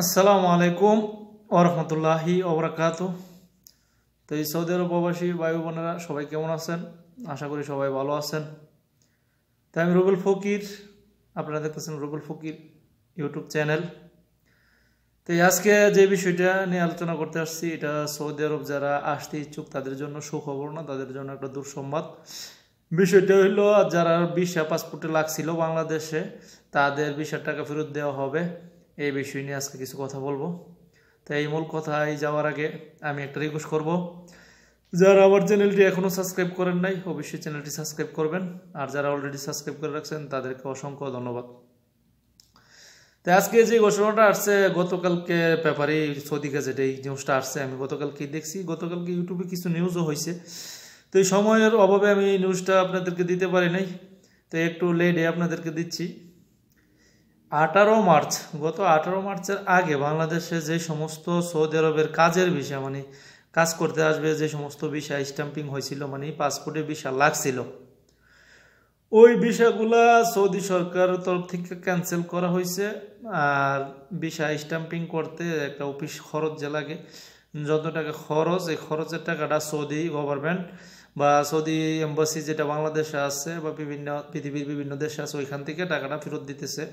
আসসালামু আলাইকুম ওরহমতুল্লাহি ওবরাকাত তো এই সৌদি আরব প্রবাসী বায়ু বোনেরা সবাই কেমন আছেন আশা করি সবাই ভালো আছেন তো আমি রুবুল ফকির আপনারা দেখতেছেন রুবুল ফকির ইউটিউব চ্যানেল তো আজকে যে বিষয়টা নিয়ে আলোচনা করতে আসছি এটা সৌদি আরব যারা আসতে ইচ্ছুক তাদের জন্য সুখবর না তাদের জন্য একটা দুঃসংবাদ বিষয়টা হইল যারা বিশা পাসপোর্টে লাগছিল বাংলাদেশে তাদের বিশার টাকা ফেরত দেওয়া হবে এই বিষয় নিয়ে আজকে কিছু কথা বলবো তাই এই মূল কথায় যাওয়ার আগে আমি একটা রিকোয়েস্ট করব যারা আমার চ্যানেলটি এখনও সাবস্ক্রাইব করেন নাই অবশ্যই চ্যানেলটি সাবস্ক্রাইব করবেন আর যারা অলরেডি সাবস্ক্রাইব করে রাখছেন তাদেরকে অসংখ্য ধন্যবাদ তো আজকে যে ঘোষণাটা আসছে গতকালকে পেপারে সৌদি গেজেটে এই নিউজটা আসছে আমি গতকালকে দেখছি গতকালকে ইউটিউবে কিছু নিউজও হয়েছে তো এই সময়ের অভাবে আমি নিউজটা আপনাদেরকে দিতে পারি নাই তো একটু লেটে আপনাদেরকে দিচ্ছি আঠারো মার্চ গত আঠারো মার্চের আগে বাংলাদেশে যে সমস্ত সৌদি আরবের কাজের বিষয় মানে কাজ করতে আসবে যে সমস্ত বিষয় স্ট্যাম্পিং হয়েছিল মানে পাসপোর্টে বিষয় লাগছিল ওই বিষয়গুলা সৌদি সরকারের তরফ থেকে ক্যান্সেল করা হয়েছে আর বিষয় স্ট্যাম্পিং করতে একটা অফিস খরচ যে লাগে যত টাকা খরচ এই খরচের টাকাটা সৌদি গভর্নমেন্ট বা সৌদি এম্বাসি যেটা বাংলাদেশে আছে বা বিভিন্ন পৃথিবীর বিভিন্ন দেশে আছে ওইখান থেকে টাকাটা ফেরত দিতেছে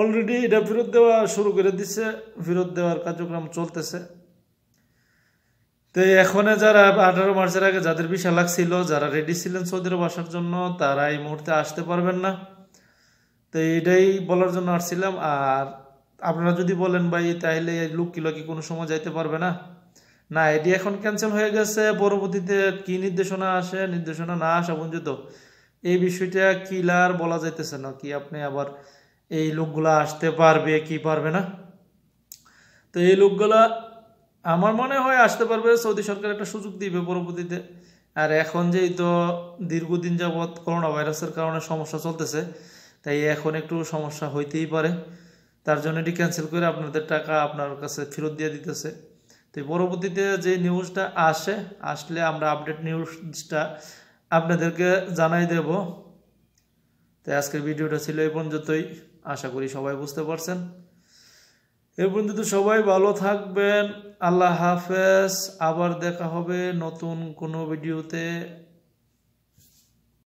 অলরেডি এটা ফেরত দেওয়া শুরু করে দিচ্ছে ফেরত দেওয়ার কার্যক্রম চলতেছে তো এখন যারা আঠারো মার্চের আগে যাদের ভিসা লাগছিল যারা রেডি ছিলেন সৌদি আরব আসার জন্য তারা এই মুহূর্তে আসতে পারবেন না তো এটাই বলার জন্য আসছিলাম আর আপনারা যদি বলেন ভাই তাহলে লুকি লুকি কোনো সময় যাইতে পারবে না না এটি এখন ক্যান্সেল হয়ে গেছে পরবর্তীতে কি নির্দেশনা আসে নির্দেশনা না আসা পর্যন্ত এই বিষয়টা কিলার বলা যাইতেছে না কি আপনি আবার এই লোকগুলা আসতে পারবে কি পারবে না তো এই লোকগুলা আমার মনে হয় আসতে পারবে সৌদি সরকার একটা সুযোগ দিবে পরবর্তীতে আর এখন যেই তো দীর্ঘদিন যাবৎ করোনা ভাইরাসের কারণে সমস্যা চলতেছে তাই এখন একটু সমস্যা হইতেই পারে তার জন্য এটি ক্যান্সেল করে আপনাদের টাকা আপনার কাছে ফেরত দিয়ে দিতেছে তো পরবর্তীতে যে নিউজটা আসে আসলে আমরা আপডেট নিউজটা আপনাদেরকে জানাই দেব তাই আজকের ভিডিওটা ছিল এই পর্যন্তই আশা করি সবাই বুঝতে পারছেন এর পর্যন্ত সবাই ভালো থাকবেন আল্লাহ হাফেজ আবার দেখা হবে নতুন কোনো ভিডিওতে